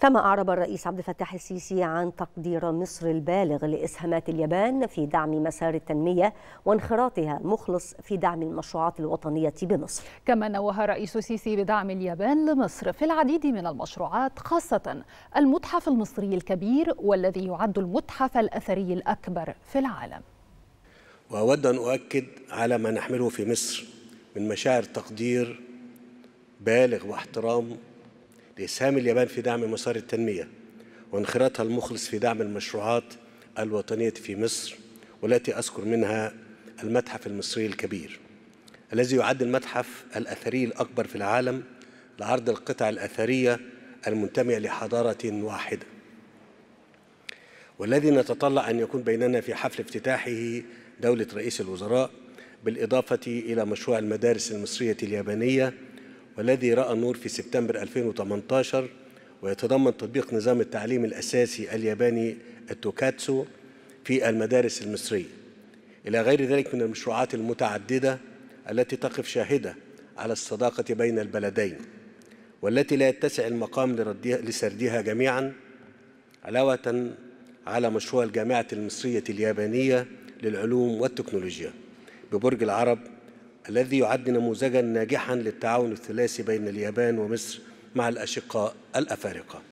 كما أعرب الرئيس عبد الفتاح السيسي عن تقدير مصر البالغ لإسهامات اليابان في دعم مسار التنمية وانخراطها المخلص في دعم المشروعات الوطنية بمصر كما نوه رئيس السيسي بدعم اليابان لمصر في العديد من المشروعات خاصة المتحف المصري الكبير والذي يعد المتحف الأثري الأكبر في العالم وأود أن أؤكد على ما نحمله في مصر من مشاعر تقدير بالغ واحترام لإسهام اليابان في دعم مسار التنمية وانخراطها المخلص في دعم المشروعات الوطنية في مصر والتي أذكر منها المتحف المصري الكبير الذي يعد المتحف الأثري الأكبر في العالم لعرض القطع الأثرية المنتمية لحضارة واحدة والذي نتطلع أن يكون بيننا في حفل افتتاحه دولة رئيس الوزراء بالإضافة إلى مشروع المدارس المصرية اليابانية والذي رأى النور في سبتمبر 2018 ويتضمن تطبيق نظام التعليم الأساسي الياباني التوكاتسو في المدارس المصرية إلى غير ذلك من المشروعات المتعددة التي تقف شاهدة على الصداقة بين البلدين والتي لا يتسع المقام لسردها جميعا علاوة على مشروع الجامعة المصرية اليابانية للعلوم والتكنولوجيا ببرج العرب الذي يعد نموذجا ناجحا للتعاون الثلاثي بين اليابان ومصر مع الأشقاء الأفارقة